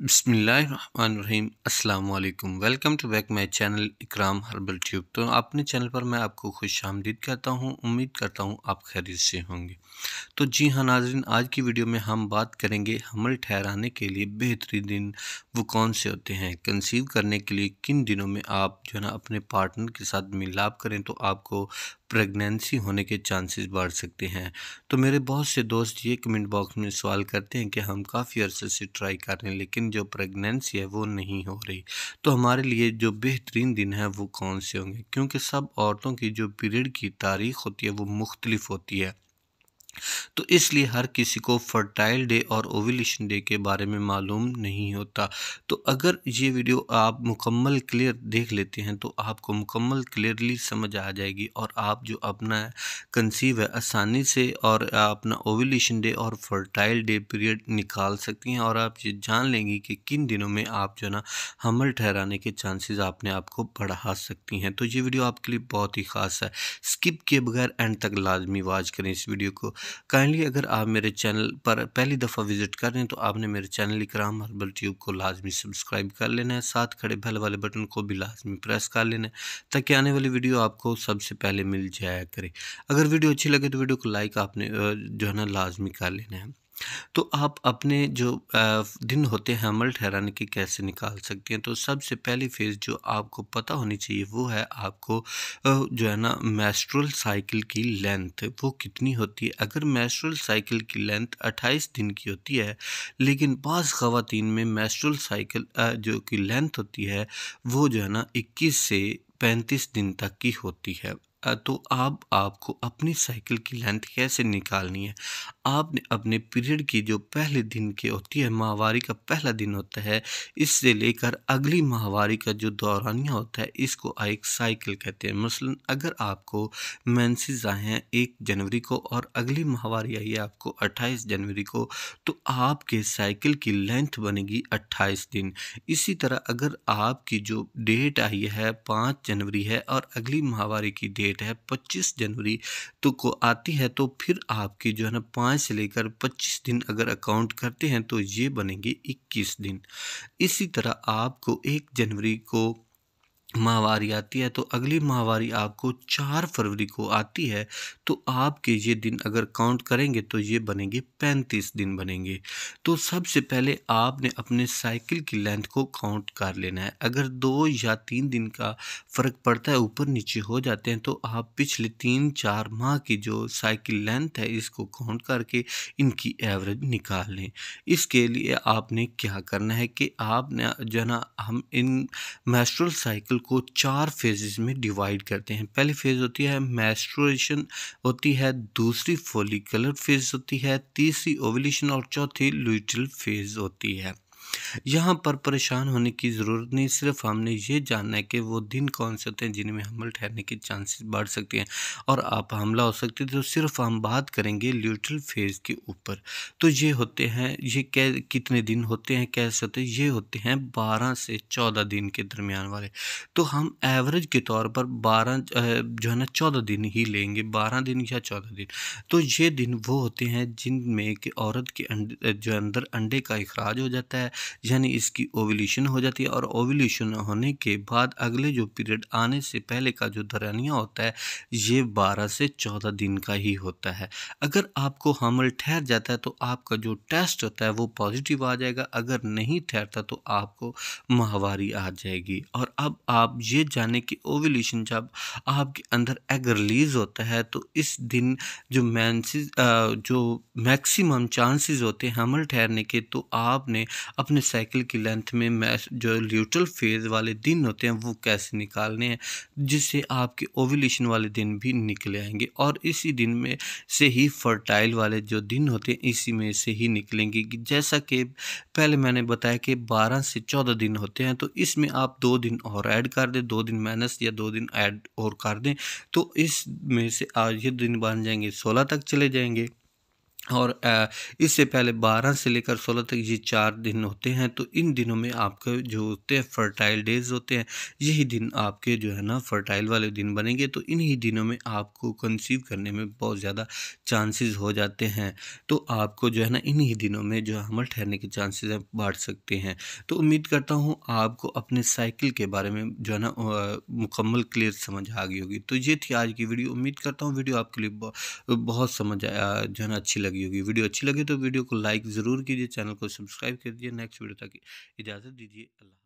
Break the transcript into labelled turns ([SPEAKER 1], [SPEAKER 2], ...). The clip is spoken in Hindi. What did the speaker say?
[SPEAKER 1] बसमीम् अल्लाम welcome to back my channel Ikram herbal tube तो अपने चैनल पर मैं आपको खुश आमदीद कहता हूँ उम्मीद करता हूँ आप खैरियत से होंगे तो जी हाँ नाजरन आज की वीडियो में हम बात करेंगे हमल ठहराने के लिए बेहतरीन दिन वो कौन से होते हैं कंसीव करने के लिए किन दिनों में आप जो है ना अपने पार्टनर के साथ मिलाप करें तो आपको प्रेगनेंसी होने के चांसेस बढ़ सकते हैं तो मेरे बहुत से दोस्त ये कमेंट बॉक्स में सवाल करते हैं कि हम काफ़ी अरसे से ट्राई कर रहे हैं लेकिन जो प्रेगनेंसी है वो नहीं हो रही तो हमारे लिए जो बेहतरीन दिन है वो कौन से होंगे क्योंकि सब औरतों की जो पीरियड की तारीख होती है वो मुख्तलिफ होती है तो इसलिए हर किसी को फर्टाइल डे और ओविलेशन डे के बारे में मालूम नहीं होता तो अगर ये वीडियो आप मुकम्मल क्लियर देख लेते हैं तो आपको मुकम्मल क्लियरली समझ आ जाएगी और आप जो अपना कंसीव है आसानी से और अपना ओविलेशन डे और फर्टाइल डे पीरियड निकाल सकती हैं और आप ये जान लेंगी कि किन दिनों में आप जो ना हमल ठहराने के चांसेज आपने आपको बढ़ा सकती हैं तो ये वीडियो आपके लिए बहुत ही ख़ास है स्किप किए बगैर एंड तक लाजमी वाज करें इस वीडियो को काइंडली अगर आप मेरे चैनल पर पहली दफ़ा विजिट कर रहे हैं तो आपने मेरे चैनल इकराम हर्बल ट्यूब को लाजमी सब्सक्राइब कर लेना है साथ खड़े बेल वाले बटन को भी लाजमी प्रेस कर लेना है ताकि आने वाली वीडियो आपको सबसे पहले मिल जाया करे अगर वीडियो अच्छी लगे तो वीडियो को लाइक आपने जो है ना लाजमी कर लेना है तो आप अपने जो दिन होते हैं अमल ठहराने के कैसे निकाल सकते हैं तो सबसे पहली फेज़ जो आपको पता होनी चाहिए वो है आपको जो है ना मैस्ट्रल साइकिल की लेंथ वो कितनी होती है अगर मैस्ट्रल साइकिल की लेंथ 28 दिन की होती है लेकिन बाज़ खातन में मेस्ट्रल साइकिल जो कि लेंथ होती है वो जो है ना इक्कीस से पैंतीस दिन तक की होती है तो आप आपको अपनी साइकिल की लेंथ कैसे निकालनी है आपने अपने पीरियड की जो पहले दिन की होती है माहवारी का पहला दिन होता है इससे लेकर अगली माहवारी का जो दौरानिया होता है इसको एक साइकिल कहते हैं मसलन अगर आपको मैंसिस आए हैं एक जनवरी को और अगली माहवारी आई है आपको अट्ठाईस जनवरी को तो आपके साइकिल की लेंथ बनेगी अट्ठाईस दिन इसी तरह अगर आपकी जो डेट आई है पाँच जनवरी है और अगली माहवारी की डेट डेट है 25 जनवरी तो को आती है तो फिर आपकी जो है ना पाँच से लेकर 25 दिन अगर अकाउंट करते हैं तो ये बनेंगे 21 दिन इसी तरह आपको एक जनवरी को माहवारी आती है तो अगली माहवारी आपको चार फरवरी को आती है तो आपके ये दिन अगर काउंट करेंगे तो ये बनेंगे पैंतीस दिन बनेंगे तो सबसे पहले आपने अपने साइकिल की लेंथ को काउंट कर लेना है अगर दो या तीन दिन का फ़र्क पड़ता है ऊपर नीचे हो जाते हैं तो आप पिछले तीन चार माह की जो साइकिल लेंथ है इसको काउंट करके इनकी एवरेज निकाल लें इसके लिए आपने क्या करना है कि आपने जो हम इन मेस्ट्रल साइकिल को चार फेजेस में डिवाइड करते हैं पहली फेज होती है मैस्ट्रोशन होती है दूसरी फोलिकुलर फेज होती है तीसरी ओवलेशन और चौथी ल्यूटल फेज होती है यहाँ पर परेशान होने की ज़रूरत नहीं सिर्फ हमने ये जानना है कि वो दिन कौन से होते हैं जिनमें हमल ठहरने के चांसेस बढ़ सकते हैं और आप हमला हो सकते हैं तो सिर्फ हम बात करेंगे ल्यूट्रल फेज़ के ऊपर तो ये होते हैं ये कै कितने दिन होते हैं कैसे होते हैं ये होते हैं बारह से चौदह दिन के दरमियान वाले तो हम एवरेज के तौर पर बारह जो है ना चौदह दिन ही लेंगे बारह दिन या चौदह दिन तो ये दिन वो होते हैं जिनमें कि औरत के अंडे जो अंदर अंडे का अखराज हो जाता है यानी इसकी ओवल्यूशन हो जाती है और ओवल्यूशन होने के बाद अगले जो पीरियड आने से पहले का जो दरानिया होता है ये बारह से चौदह दिन का ही होता है अगर आपको हमल ठहर जाता है तो आपका जो टेस्ट होता है वो पॉजिटिव आ जाएगा अगर नहीं ठहरता तो आपको माहवारी आ जाएगी और अब आप ये जाने कि ओवल्यूशन जब आपके अंदर एग रिलीज होता है तो इस दिन जो मैंसिस जो मैक्सिमम चांसेस होते हैं हमल ठहरने के तो आपने आपने साइकिल की लेंथ में मैस जो ल्यूट्रल फेज वाले दिन होते हैं वो कैसे निकालने हैं जिससे आपके ओवुलेशन वाले दिन भी निकले आएंगे और इसी दिन में से ही फर्टाइल वाले जो दिन होते हैं इसी में से ही निकलेंगे जैसा कि पहले मैंने बताया कि बारह से चौदह दिन होते हैं तो इसमें आप दो दिन और ऐड कर दें दो दिन माइनस या दो दिन ऐड और कर दें तो इसमें से आज ये दिन बन जाएंगे सोलह तक चले जाएंगे और इससे पहले 12 से लेकर 16 तक ये चार दिन होते हैं तो इन दिनों में आपके जो होते हैं फर्टाइल डेज होते हैं यही दिन आपके जो है ना फर्टाइल वाले दिन बनेंगे तो इन्हीं दिनों में आपको कंसीव करने में बहुत ज़्यादा चांसेस हो जाते हैं तो आपको जो है ना इन्हीं दिनों में जो हमल ठहरने के चांसेज हैं बांट सकते हैं तो उम्मीद करता हूँ आपको अपने साइकिल के बारे में जो है ना मुकम्मल क्लियर समझ आ गई होगी तो ये थी आज की वीडियो उम्मीद करता हूँ वीडियो आपके लिए बहुत समझ आया जो है ना अच्छी लगी लगी होगी वीडियो अच्छी लगी तो वीडियो को लाइक ज़रूर कीजिए चैनल को सब्सक्राइब कर दीजिए नेक्स्ट वीडियो तक इजाज़त दीजिए अल्लाह